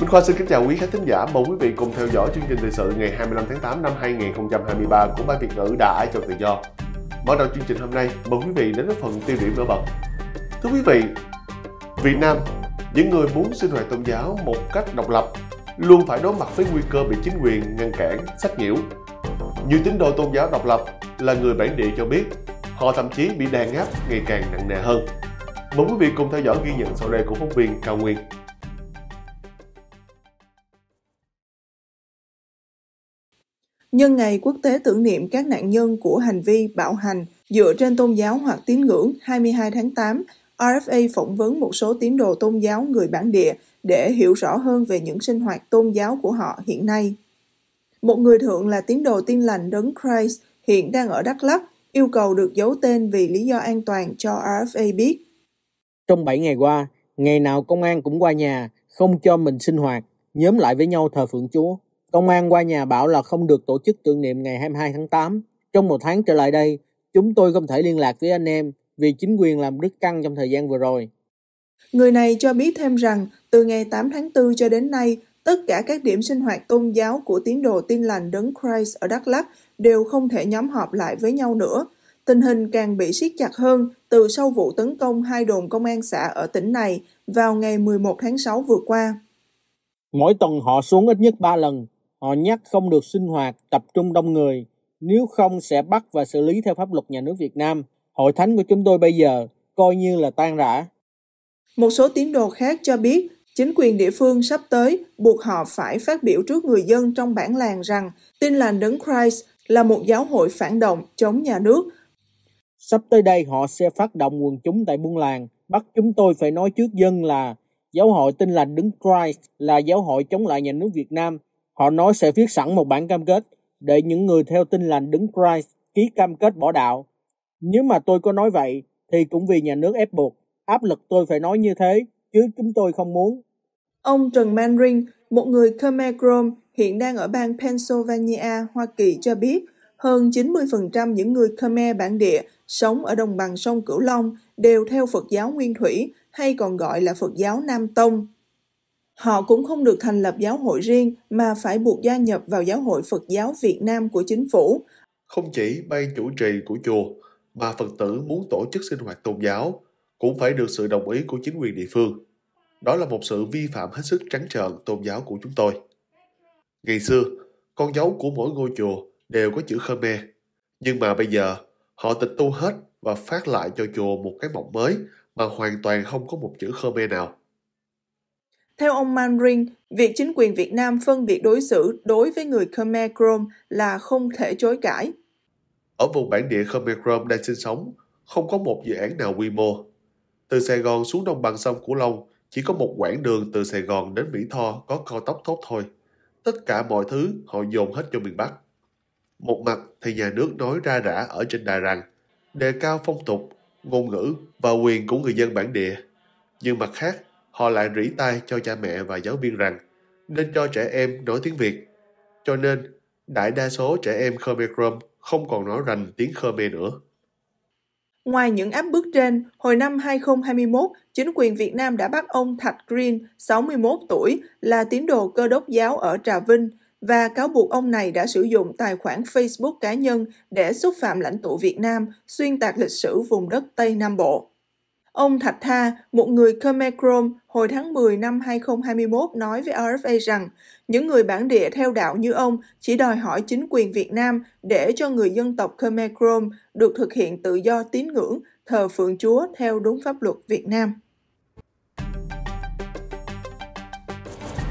Minh Khoa xin kính chào quý khán thính giả, mời quý vị cùng theo dõi chương trình thời sự ngày 25 tháng 8 năm 2023 của Ban Việt ngữ đã ái cho tự do. Mở đầu chương trình hôm nay, mời quý vị đến với phần tiêu điểm nổi bật. Thưa quý vị, Việt Nam, những người muốn sinh hoạt tôn giáo một cách độc lập luôn phải đối mặt với nguy cơ bị chính quyền ngăn cản, sách nhiễu. Nhiều tín đồ tôn giáo độc lập là người bản địa cho biết họ thậm chí bị đàn áp ngày càng nặng nề hơn. Mời quý vị cùng theo dõi ghi nhận sau đây của phóng viên Cao Nguyên. nhân ngày quốc tế tưởng niệm các nạn nhân của hành vi bạo hành dựa trên tôn giáo hoặc tín ngưỡng 22 tháng 8, RFA phỏng vấn một số tín đồ tôn giáo người bản địa để hiểu rõ hơn về những sinh hoạt tôn giáo của họ hiện nay. Một người thượng là tín đồ tin lành đấng Christ hiện đang ở Đắk Lắk yêu cầu được giấu tên vì lý do an toàn cho RFA biết. Trong 7 ngày qua, ngày nào công an cũng qua nhà, không cho mình sinh hoạt, nhóm lại với nhau thờ phượng Chúa. Công an qua nhà bảo là không được tổ chức tưởng niệm ngày 22 tháng 8. Trong một tháng trở lại đây, chúng tôi không thể liên lạc với anh em vì chính quyền làm rất căng trong thời gian vừa rồi. Người này cho biết thêm rằng, từ ngày 8 tháng 4 cho đến nay, tất cả các điểm sinh hoạt tôn giáo của tín đồ tin lành đấng Christ ở Đắk Lắk đều không thể nhóm họp lại với nhau nữa. Tình hình càng bị siết chặt hơn từ sau vụ tấn công hai đồn công an xã ở tỉnh này vào ngày 11 tháng 6 vừa qua. Mỗi tuần họ xuống ít nhất 3 lần, Họ nhắc không được sinh hoạt, tập trung đông người, nếu không sẽ bắt và xử lý theo pháp luật nhà nước Việt Nam. Hội thánh của chúng tôi bây giờ coi như là tan rã. Một số tín đồ khác cho biết chính quyền địa phương sắp tới buộc họ phải phát biểu trước người dân trong bản làng rằng tin lành đấng Christ là một giáo hội phản động chống nhà nước. Sắp tới đây họ sẽ phát động quần chúng tại buôn làng, bắt chúng tôi phải nói trước dân là giáo hội tin lành đấng Christ là giáo hội chống lại nhà nước Việt Nam Họ nói sẽ viết sẵn một bản cam kết để những người theo tin lành đứng Christ ký cam kết bỏ đạo. Nếu mà tôi có nói vậy thì cũng vì nhà nước ép buộc, áp lực tôi phải nói như thế chứ chúng tôi không muốn. Ông Trần Manring, một người Khmer Krom hiện đang ở bang Pennsylvania, Hoa Kỳ cho biết hơn 90% những người Khmer bản địa sống ở đồng bằng sông Cửu Long đều theo Phật giáo Nguyên Thủy hay còn gọi là Phật giáo Nam Tông. Họ cũng không được thành lập giáo hội riêng mà phải buộc gia nhập vào giáo hội Phật giáo Việt Nam của chính phủ. Không chỉ ban chủ trì của chùa mà Phật tử muốn tổ chức sinh hoạt tôn giáo cũng phải được sự đồng ý của chính quyền địa phương. Đó là một sự vi phạm hết sức trắng trợn tôn giáo của chúng tôi. Ngày xưa, con dấu của mỗi ngôi chùa đều có chữ Khmer. Nhưng mà bây giờ, họ tịch tu hết và phát lại cho chùa một cái mộng mới mà hoàn toàn không có một chữ Khmer nào. Theo ông Manring, việc chính quyền Việt Nam phân biệt đối xử đối với người Khmer Krom là không thể chối cãi. Ở vùng bản địa Khmer Krom đang sinh sống, không có một dự án nào quy mô. Từ Sài Gòn xuống đồng bằng sông Cửu Long, chỉ có một quãng đường từ Sài Gòn đến Mỹ Tho có cao tốc tốt thôi. Tất cả mọi thứ họ dồn hết cho miền Bắc. Một mặt thì nhà nước nói ra rã ở trên đài rằng đề cao phong tục, ngôn ngữ và quyền của người dân bản địa. Nhưng mặt khác họ lại rỉ tai cho cha mẹ và giáo viên rằng nên cho trẻ em nói tiếng Việt. Cho nên, đại đa số trẻ em Khmer Krom không còn nói rành tiếng Khmer nữa. Ngoài những áp bức trên, hồi năm 2021, chính quyền Việt Nam đã bắt ông Thạch Green, 61 tuổi, là tín đồ cơ đốc giáo ở Trà Vinh, và cáo buộc ông này đã sử dụng tài khoản Facebook cá nhân để xúc phạm lãnh tụ Việt Nam, xuyên tạc lịch sử vùng đất Tây Nam Bộ. Ông Thạch Tha, một người Khmer Krom, hồi tháng 10 năm 2021 nói với RFA rằng những người bản địa theo đạo như ông chỉ đòi hỏi chính quyền Việt Nam để cho người dân tộc Khmer Krom được thực hiện tự do tín ngưỡng, thờ phượng Chúa theo đúng pháp luật Việt Nam.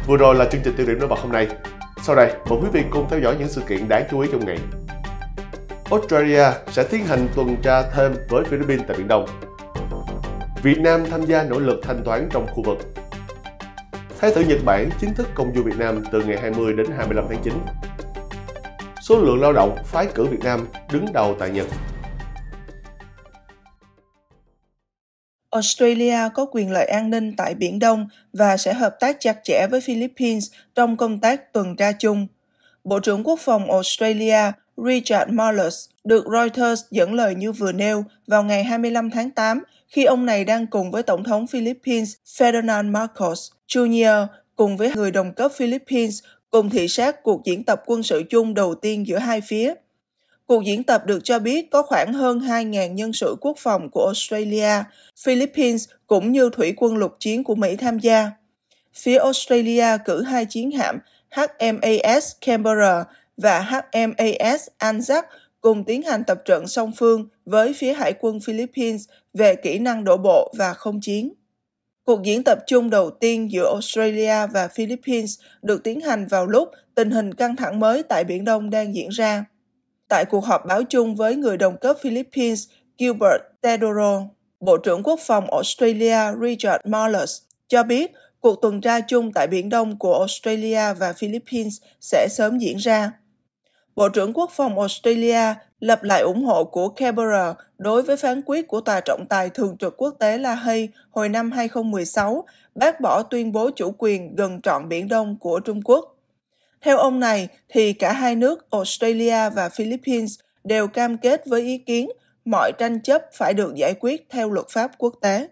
Vừa rồi là chương trình tiêu điểm nổi bật hôm nay. Sau đây, mời quý vị cùng theo dõi những sự kiện đáng chú ý trong ngày. Australia sẽ tiến hành tuần tra thêm với Philippines tại Biển Đông Việt Nam tham gia nỗ lực thanh toán trong khu vực. Thái tử Nhật Bản chính thức công du Việt Nam từ ngày 20 đến 25 tháng 9. Số lượng lao động phái cử Việt Nam đứng đầu tại Nhật. Australia có quyền lợi an ninh tại Biển Đông và sẽ hợp tác chặt chẽ với Philippines trong công tác tuần tra chung. Bộ trưởng Quốc phòng Australia Richard Marles được Reuters dẫn lời như vừa nêu vào ngày 25 tháng 8 khi ông này đang cùng với Tổng thống Philippines Ferdinand Marcos Jr. cùng với người đồng cấp Philippines cùng thị sát cuộc diễn tập quân sự chung đầu tiên giữa hai phía. Cuộc diễn tập được cho biết có khoảng hơn 2.000 nhân sự quốc phòng của Australia, Philippines cũng như thủy quân lục chiến của Mỹ tham gia. Phía Australia cử hai chiến hạm HMAS Canberra và HMAS Anzac cùng tiến hành tập trận song phương với phía Hải quân Philippines về kỹ năng đổ bộ và không chiến. Cuộc diễn tập chung đầu tiên giữa Australia và Philippines được tiến hành vào lúc tình hình căng thẳng mới tại Biển Đông đang diễn ra. Tại cuộc họp báo chung với người đồng cấp Philippines Gilbert Tedoro, Bộ trưởng Quốc phòng Australia Richard Marles cho biết cuộc tuần tra chung tại Biển Đông của Australia và Philippines sẽ sớm diễn ra. Bộ trưởng Quốc phòng Australia lập lại ủng hộ của Canberra đối với phán quyết của Tòa trọng tài thường trực quốc tế La Hay hồi năm 2016 bác bỏ tuyên bố chủ quyền gần trọn Biển Đông của Trung Quốc. Theo ông này, thì cả hai nước Australia và Philippines đều cam kết với ý kiến mọi tranh chấp phải được giải quyết theo luật pháp quốc tế.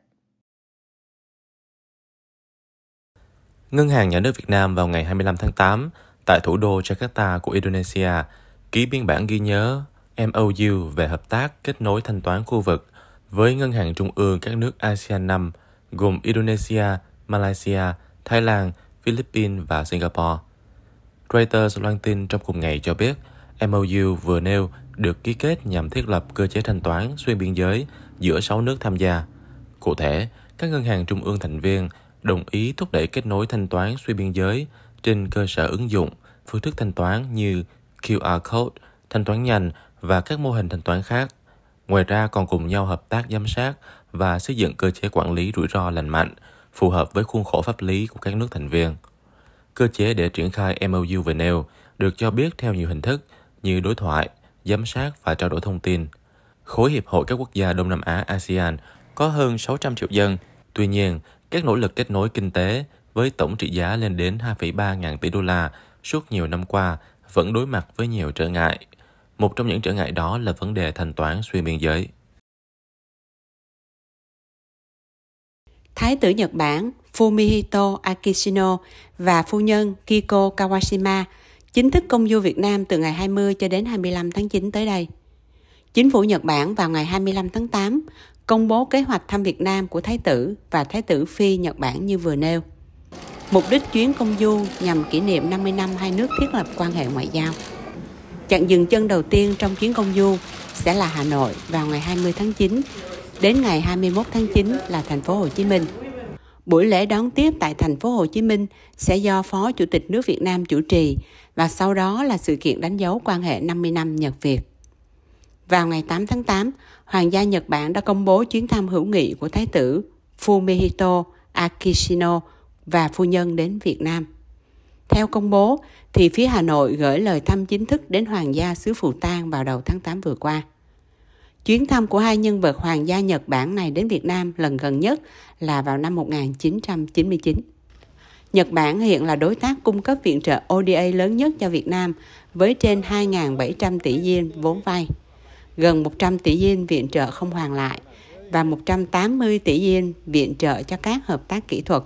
Ngân hàng Nhà nước Việt Nam vào ngày 25 tháng 8 tại thủ đô Jakarta của Indonesia ký biên bản ghi nhớ MOU về hợp tác kết nối thanh toán khu vực với ngân hàng trung ương các nước ASEAN 5 gồm Indonesia, Malaysia, Thái Lan, Philippines và Singapore. Reuters loan tin trong cùng ngày cho biết MOU vừa nêu được ký kết nhằm thiết lập cơ chế thanh toán xuyên biên giới giữa 6 nước tham gia. Cụ thể, các ngân hàng trung ương thành viên đồng ý thúc đẩy kết nối thanh toán xuyên biên giới trên cơ sở ứng dụng, phương thức thanh toán như QR code, thanh toán nhanh và các mô hình thanh toán khác. Ngoài ra còn cùng nhau hợp tác giám sát và xây dựng cơ chế quản lý rủi ro lành mạnh, phù hợp với khuôn khổ pháp lý của các nước thành viên. Cơ chế để triển khai MOU về nêu được cho biết theo nhiều hình thức như đối thoại, giám sát và trao đổi thông tin. Khối Hiệp hội các quốc gia Đông Nam Á ASEAN có hơn 600 triệu dân. Tuy nhiên, các nỗ lực kết nối kinh tế với tổng trị giá lên đến 2,3 ngàn tỷ đô la suốt nhiều năm qua vẫn đối mặt với nhiều trở ngại. Một trong những trở ngại đó là vấn đề thanh toán xuyên biên giới. Thái tử Nhật Bản Fumihito Akishino và phu nhân Kiko Kawashima chính thức công du Việt Nam từ ngày 20 cho đến 25 tháng 9 tới đây. Chính phủ Nhật Bản vào ngày 25 tháng 8 công bố kế hoạch thăm Việt Nam của Thái tử và Thái tử Phi Nhật Bản như vừa nêu. Mục đích chuyến công du nhằm kỷ niệm 50 năm hai nước thiết lập quan hệ ngoại giao. Chặng dừng chân đầu tiên trong chuyến công du sẽ là Hà Nội vào ngày 20 tháng 9 đến ngày 21 tháng 9 là thành phố Hồ Chí Minh. Buổi lễ đón tiếp tại thành phố Hồ Chí Minh sẽ do Phó Chủ tịch nước Việt Nam chủ trì và sau đó là sự kiện đánh dấu quan hệ 50 năm Nhật Việt. Vào ngày 8 tháng 8, Hoàng gia Nhật Bản đã công bố chuyến thăm hữu nghị của Thái tử Fumihito Akishino và phu nhân đến Việt Nam. Theo công bố, thì phía Hà Nội gửi lời thăm chính thức đến Hoàng gia xứ Phù Tang vào đầu tháng 8 vừa qua. Chuyến thăm của hai nhân vật Hoàng gia Nhật Bản này đến Việt Nam lần gần nhất là vào năm 1999. Nhật Bản hiện là đối tác cung cấp viện trợ ODA lớn nhất cho Việt Nam với trên 2.700 tỷ yên vốn vay, gần 100 tỷ yên viện trợ không hoàn lại và 180 tỷ yên viện trợ cho các hợp tác kỹ thuật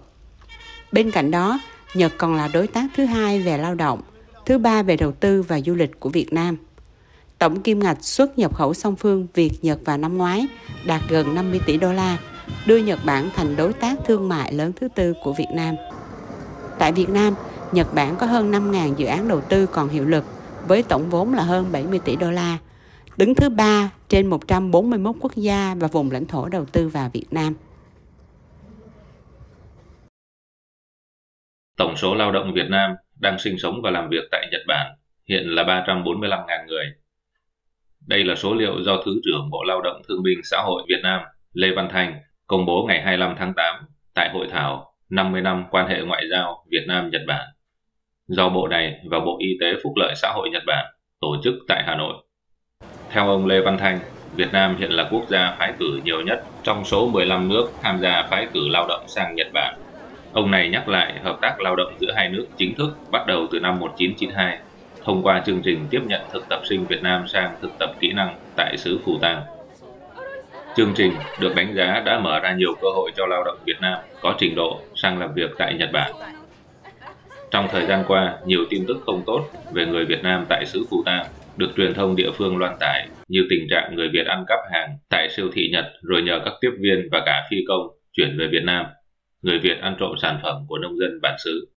Bên cạnh đó, Nhật còn là đối tác thứ hai về lao động, thứ ba về đầu tư và du lịch của Việt Nam. Tổng kim ngạch xuất nhập khẩu song phương Việt Nhật vào năm ngoái đạt gần 50 tỷ đô la, đưa Nhật Bản thành đối tác thương mại lớn thứ tư của Việt Nam. Tại Việt Nam, Nhật Bản có hơn 5.000 dự án đầu tư còn hiệu lực với tổng vốn là hơn 70 tỷ đô la, đứng thứ ba trên 141 quốc gia và vùng lãnh thổ đầu tư vào Việt Nam. Tổng số lao động Việt Nam đang sinh sống và làm việc tại Nhật Bản hiện là 345.000 người. Đây là số liệu do Thứ trưởng Bộ Lao động Thương binh Xã hội Việt Nam Lê Văn Thành công bố ngày 25 tháng 8 tại hội thảo 50 năm quan hệ ngoại giao Việt Nam-Nhật Bản do Bộ này và Bộ Y tế Phúc lợi Xã hội Nhật Bản tổ chức tại Hà Nội. Theo ông Lê Văn Thanh, Việt Nam hiện là quốc gia phái cử nhiều nhất trong số 15 nước tham gia phái cử lao động sang Nhật Bản Ông này nhắc lại hợp tác lao động giữa hai nước chính thức bắt đầu từ năm 1992 thông qua chương trình tiếp nhận thực tập sinh Việt Nam sang thực tập kỹ năng tại xứ Phù Tàng. Chương trình được đánh giá đã mở ra nhiều cơ hội cho lao động Việt Nam có trình độ sang làm việc tại Nhật Bản. Trong thời gian qua, nhiều tin tức không tốt về người Việt Nam tại xứ Phù Tang được truyền thông địa phương loan tải như tình trạng người Việt ăn cắp hàng tại siêu thị Nhật rồi nhờ các tiếp viên và cả phi công chuyển về Việt Nam người Việt ăn trộm sản phẩm của nông dân bản xứ.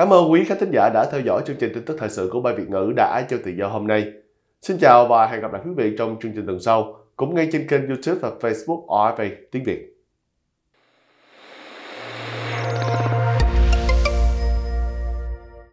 Cảm ơn quý khán thính giả đã theo dõi chương trình tin tức thời sự của Ban Việt ngữ đã cho tự do hôm nay. Xin chào và hẹn gặp lại quý vị trong chương trình tuần sau, cũng ngay trên kênh YouTube và Facebook OFA Tiếng Việt.